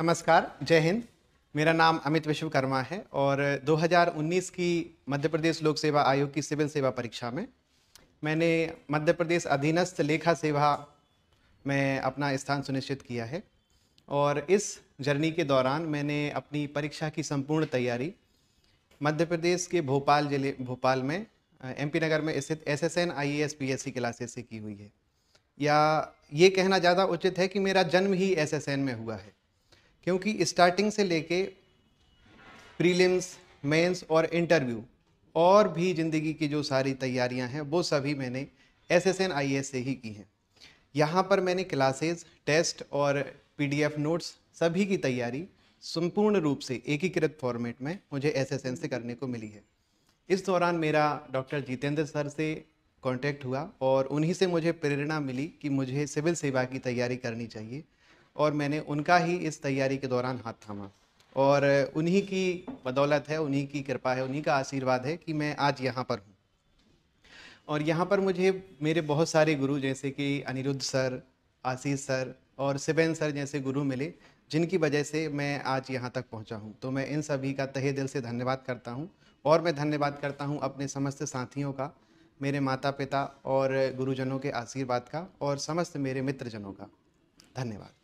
नमस्कार जय हिंद मेरा नाम अमित विश्वकर्मा है और 2019 की मध्य प्रदेश लोक सेवा आयोग की सिविल सेवा परीक्षा में मैंने मध्य प्रदेश अधीनस्थ लेखा सेवा में अपना स्थान सुनिश्चित किया है और इस जर्नी के दौरान मैंने अपनी परीक्षा की संपूर्ण तैयारी मध्य प्रदेश के भोपाल जिले भोपाल में एमपी नगर में स्थित S S N I S P S C classes से की हुई है या ये कहना ज़्यादा उचित है कि मेरा जन्म ही एस एस एन में हुआ है क्योंकि स्टार्टिंग से लेके प्रीलिम्स मेंस और इंटरव्यू और भी ज़िंदगी की जो सारी तैयारियां हैं वो सभी मैंने S S N I S से ही की हैं यहाँ पर मैंने क्लासेस टेस्ट और पीडीएफ नोट्स सभी की तैयारी संपूर्ण रूप से एकीकृत फॉर्मेट में मुझे एस एस एन से करने को मिली है इस दौरान मेरा डॉक्टर जितेंद्र सर से कॉन्टैक्ट हुआ और उन्हीं से मुझे प्रेरणा मिली कि मुझे सिविल सेवा की तैयारी करनी चाहिए और मैंने उनका ही इस तैयारी के दौरान हाथ थामा और उन्हीं की बदौलत है उन्हीं की कृपा है उन्हीं का आशीर्वाद है कि मैं आज यहाँ पर हूँ और यहाँ पर मुझे मेरे बहुत सारे गुरु जैसे कि अनिरुद्ध सर आशीष सर और सिबेन सर जैसे गुरु मिले जिनकी वजह से मैं आज यहाँ तक पहुँचा हूँ तो मैं इन सभी का तहे दिल से धन्यवाद करता हूँ और मैं धन्यवाद करता हूँ अपने समस्त साथियों का मेरे माता पिता और गुरुजनों के आशीर्वाद का और समस्त मेरे मित्रजनों का धन्यवाद